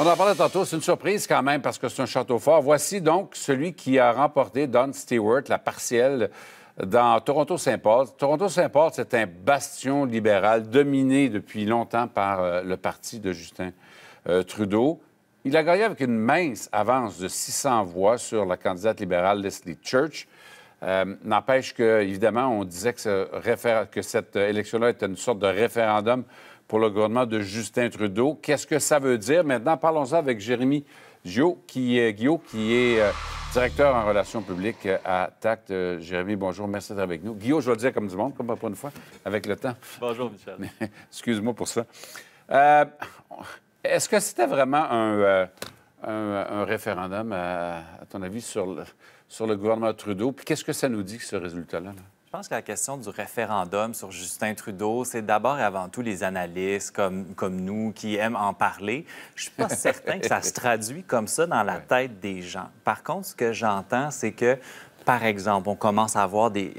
On en parlait tantôt, c'est une surprise quand même parce que c'est un château fort. Voici donc celui qui a remporté Don Stewart, la partielle dans Toronto-Saint Paul. Toronto-Saint Paul, c'est un bastion libéral dominé depuis longtemps par euh, le parti de Justin euh, Trudeau. Il a gagné avec une mince avance de 600 voix sur la candidate libérale Leslie Church. Euh, n'empêche que, évidemment, on disait que cette élection-là était une sorte de référendum pour le gouvernement de Justin Trudeau. Qu'est-ce que ça veut dire? Maintenant, parlons-en avec Jérémy Gio, qui, est, Guillaume, qui est euh, directeur en relations publiques euh, à TACT. Euh, Jérémy, bonjour, merci d'être avec nous. Guillaume, je vais le dire comme du monde, comme pour une fois, avec le temps. Bonjour, Michel. Excuse-moi pour ça. Est-ce que c'était vraiment un, référendum, à, ton avis, sur le, sur le gouvernement Trudeau? Puis qu'est-ce que ça nous dit, ce résultat-là? là je pense que la question du référendum sur Justin Trudeau, c'est d'abord et avant tout les analystes comme, comme nous qui aiment en parler. Je suis pas certain que ça se traduit comme ça dans la tête des gens. Par contre, ce que j'entends, c'est que par exemple, on commence à avoir des,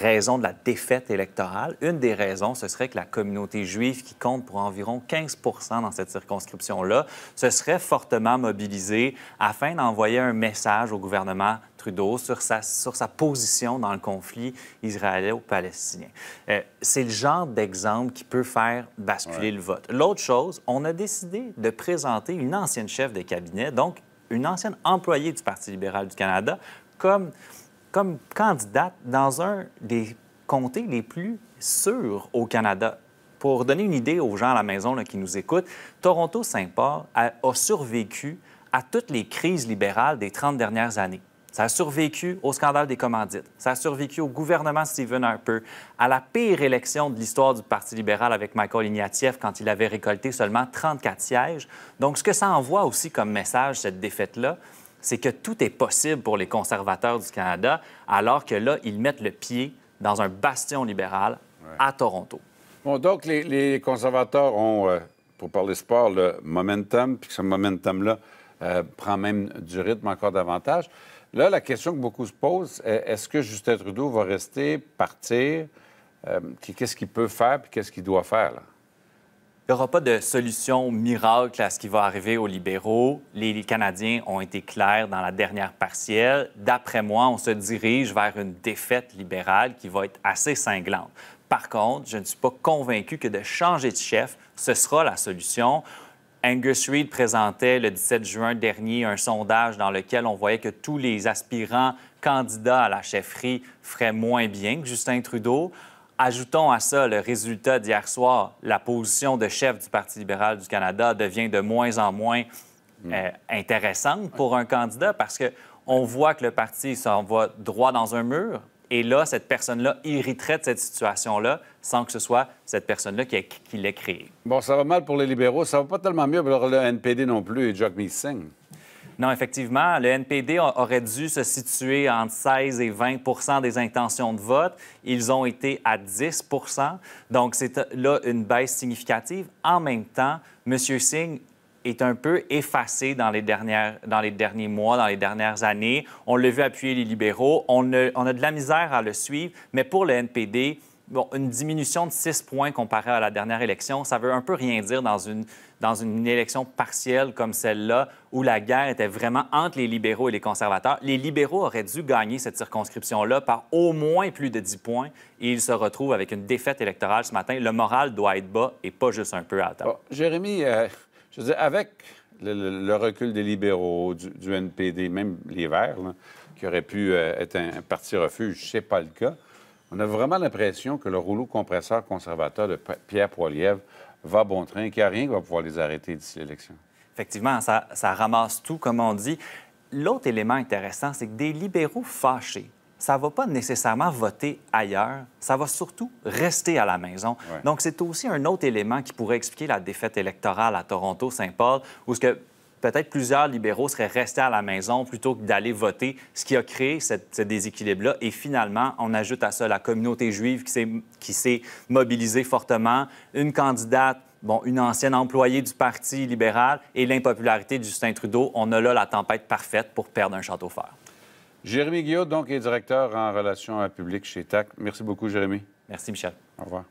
raisons de la défaite électorale. Une des raisons, ce serait que la communauté juive, qui compte pour environ 15 dans cette circonscription-là, se serait fortement mobilisée afin d'envoyer un message au gouvernement Trudeau sur sa, sur sa position dans le conflit israélo-palestinien. Euh, c'est le genre d'exemple qui peut faire basculer le vote. L'autre chose, on a décidé de présenter une ancienne chef de cabinet, donc une ancienne employée du Parti libéral du Canada, comme, candidate dans un des comtés les plus sûrs au Canada. Pour donner une idée aux gens à la maison qui nous écoutent, toronto saint paul a, a survécu à toutes les crises libérales des 30 dernières années. Ça a survécu au scandale des commandites. Ça a survécu au gouvernement Stephen Harper, à la pire élection de l'histoire du Parti libéral avec Michael Ignatieff quand il avait récolté seulement 34 sièges. Donc, ce que ça envoie aussi comme message, cette défaite-là, c'est que tout est possible pour les conservateurs du Canada, alors que là, ils mettent le pied dans un bastion libéral à Toronto. Bon, donc, les, conservateurs ont, euh, pour parler sport, le momentum, puis ce momentum-là euh, prend même du rythme encore davantage. Là, la question que beaucoup se posent, est-ce que Justin Trudeau va rester, partir? Euh, qu'est-ce qu'il peut faire, puis qu'est-ce qu'il doit faire, là? Il n'y aura pas de solution miracle à ce qui va arriver aux libéraux. Les, Canadiens ont été clairs dans la dernière partielle. D'après moi, on se dirige vers une défaite libérale qui va être assez cinglante. Par contre, je ne suis pas convaincu que de changer de chef, ce sera la solution. Angus Reid présentait le 17 juin dernier un sondage dans lequel on voyait que tous les aspirants candidats à la chefferie feraient moins bien que Justin Trudeau. Ajoutons à ça le résultat d'hier soir, la position de chef du Parti libéral du Canada devient de moins en moins mm. euh, intéressante pour un candidat parce qu'on voit que le parti s'en va droit dans un mur. Et là, cette personne-là irriterait de cette situation-là sans que ce soit cette personne-là qui, l'ait créée. Bon, ça va mal pour les libéraux. Ça va pas tellement mieux pour le NPD non plus et Jacques Singh. Non, effectivement, le NPD aurait dû se situer entre 16 et 20 des intentions de vote. Ils ont été à 10 Donc, c'est euh, là une baisse significative. En même temps, M. Singh est un peu effacé dans les, dernières, dans les derniers mois, dans les dernières années. On l'a vu appuyer les libéraux. on a de la misère à le suivre, mais pour le NPD, bon, une diminution de 6 points comparée à la dernière élection, ça veut un peu rien dire dans une, dans une élection partielle comme celle-là, où la guerre était vraiment entre les libéraux et les conservateurs. Les libéraux auraient dû gagner cette circonscription-là par au moins plus de 10 points, et ils se retrouvent avec une défaite électorale ce matin. Le moral doit être bas et pas juste un peu à table. Jérémy, euh, je veux dire, avec le, recul des libéraux, du, NPD, même les Verts, qui auraient pu euh, être un, un parti refuge, ce sais pas le cas. On a vraiment l'impression que le rouleau compresseur conservateur de Pierre Poilievre va bon train, qu'il n'y a rien qui va pouvoir les arrêter d'ici l'élection. Effectivement, ça, ramasse tout, comme on dit. L'autre élément intéressant, c'est que des libéraux fâchés, ça ne va pas nécessairement voter ailleurs, ça va surtout rester à la maison. Donc, c'est aussi un autre élément qui pourrait expliquer la défaite électorale à Toronto-Saint-Paul, où ce que peut-être plusieurs libéraux seraient restés à la maison plutôt que d'aller voter, ce qui a créé ce déséquilibre-là. Et finalement, on ajoute à ça la communauté juive qui s'est mobilisée fortement, une candidate bon, une ancienne employée du Parti libéral et l'impopularité de Justin Trudeau, on a là la tempête parfaite pour perdre un château fort. Jérémy Guillaume, donc, est directeur en relations publiques chez TAC. Merci beaucoup, Jérémy. Merci, Michel. Au revoir.